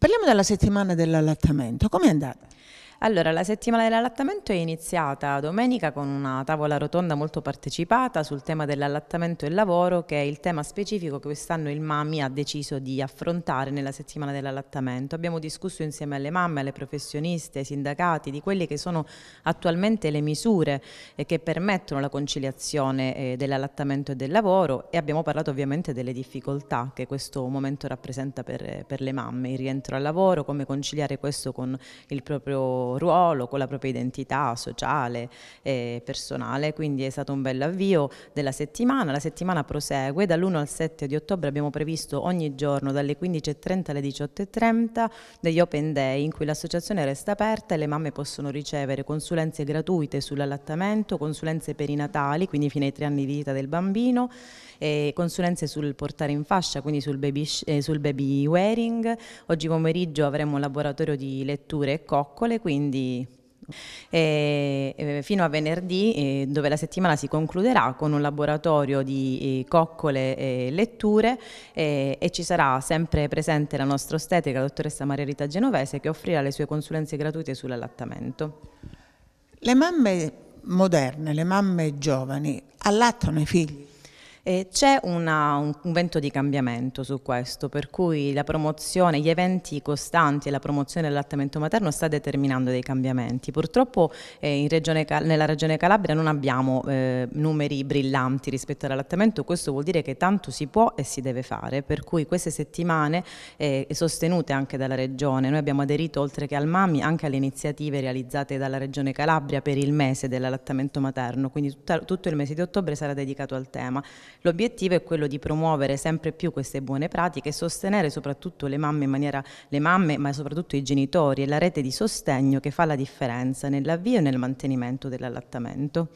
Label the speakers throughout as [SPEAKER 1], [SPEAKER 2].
[SPEAKER 1] Parliamo della settimana dell'allattamento, com'è andata?
[SPEAKER 2] Allora, la settimana dell'allattamento è iniziata domenica con una tavola rotonda molto partecipata sul tema dell'allattamento e lavoro, che è il tema specifico che quest'anno il MAMI ha deciso di affrontare nella settimana dell'allattamento. Abbiamo discusso insieme alle mamme, alle professioniste, ai sindacati di quelle che sono attualmente le misure eh, che permettono la conciliazione eh, dell'allattamento e del lavoro e abbiamo parlato ovviamente delle difficoltà che questo momento rappresenta per, eh, per le mamme, il rientro al lavoro, come conciliare questo con il proprio ruolo, con la propria identità sociale e personale, quindi è stato un bel avvio della settimana, la settimana prosegue, dall'1 al 7 di ottobre abbiamo previsto ogni giorno dalle 15.30 alle 18.30 degli open day in cui l'associazione resta aperta e le mamme possono ricevere consulenze gratuite sull'allattamento, consulenze perinatali, quindi fino ai tre anni di vita del bambino, consulenze sul portare in fascia, quindi sul baby, eh, sul baby wearing. Oggi pomeriggio avremo un laboratorio di letture e coccole, quindi quindi e eh, eh, fino a venerdì eh, dove la settimana si concluderà con un laboratorio di coccole e letture e ci sarà sempre presente la nostra ostetica, la dottoressa Maria Rita Genovese che offrirà le sue consulenze gratuite sull'allattamento. Le mamme moderne, le mamme giovani allattano i figli e c'è una, un, un, vento di cambiamento su questo, per cui la promozione, gli eventi costanti e la promozione dell'allattamento materno sta determinando dei cambiamenti. Purtroppo eh, regione, nella regione Calabria non abbiamo eh, numeri brillanti rispetto all'allattamento, questo vuol dire che tanto si può e si deve fare, per cui queste settimane eh, sostenute anche dalla regione, noi abbiamo aderito oltre che al MAMI anche alle iniziative realizzate dalla regione Calabria per il mese dell'allattamento materno, quindi tutta, tutto il mese di ottobre sarà dedicato al tema. L'obiettivo è quello di promuovere sempre più queste buone pratiche e sostenere soprattutto le mamme, in maniera, le mamme ma soprattutto i genitori e la rete di sostegno che fa la differenza nell'avvio e nel mantenimento dell'allattamento.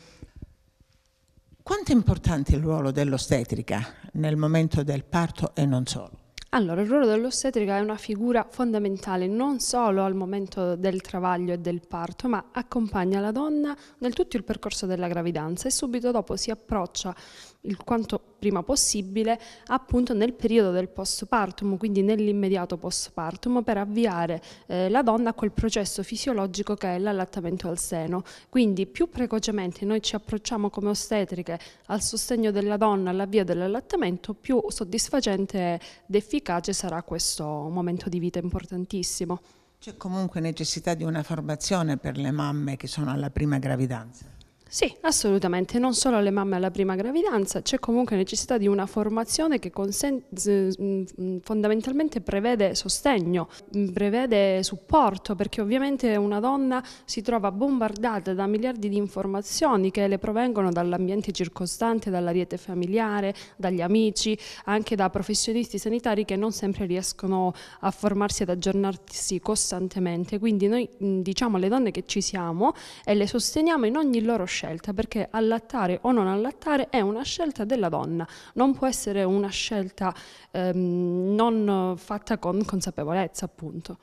[SPEAKER 2] Quanto è importante il
[SPEAKER 1] ruolo dell'ostetrica nel momento del parto e non solo?
[SPEAKER 3] Allora, il ruolo dell'ostetrica è una figura fondamentale non solo al momento del travaglio e del parto, ma accompagna la donna nel tutto il percorso della gravidanza e subito dopo si approccia il quanto prima possibile appunto nel periodo del postpartum, quindi nell'immediato postpartum per avviare eh, la donna a quel processo fisiologico che è l'allattamento al seno. Quindi più precocemente noi ci approcciamo come ostetriche al sostegno della donna all'avvio dell'allattamento, più soddisfacente ed efficace efficace sarà questo momento di vita importantissimo.
[SPEAKER 1] C'è comunque necessità di una formazione per le mamme che sono alla prima gravidanza.
[SPEAKER 3] Sì, assolutamente, non solo alle mamme alla prima gravidanza, c'è comunque necessità di una formazione che mm, mm, fondamentalmente prevede sostegno, mm, prevede supporto, perché ovviamente una donna si trova bombardata da miliardi di informazioni che le provengono dall'ambiente circostante, dalla dall'ariete familiare, dagli amici, anche da professionisti sanitari che non sempre riescono a formarsi ed aggiornarsi costantemente. Quindi noi diciamo alle donne che ci siamo e le sosteniamo in ogni loro scelta scelta, perché allattare o non allattare è una scelta della donna, non può essere una scelta ehm, non fatta con consapevolezza, appunto.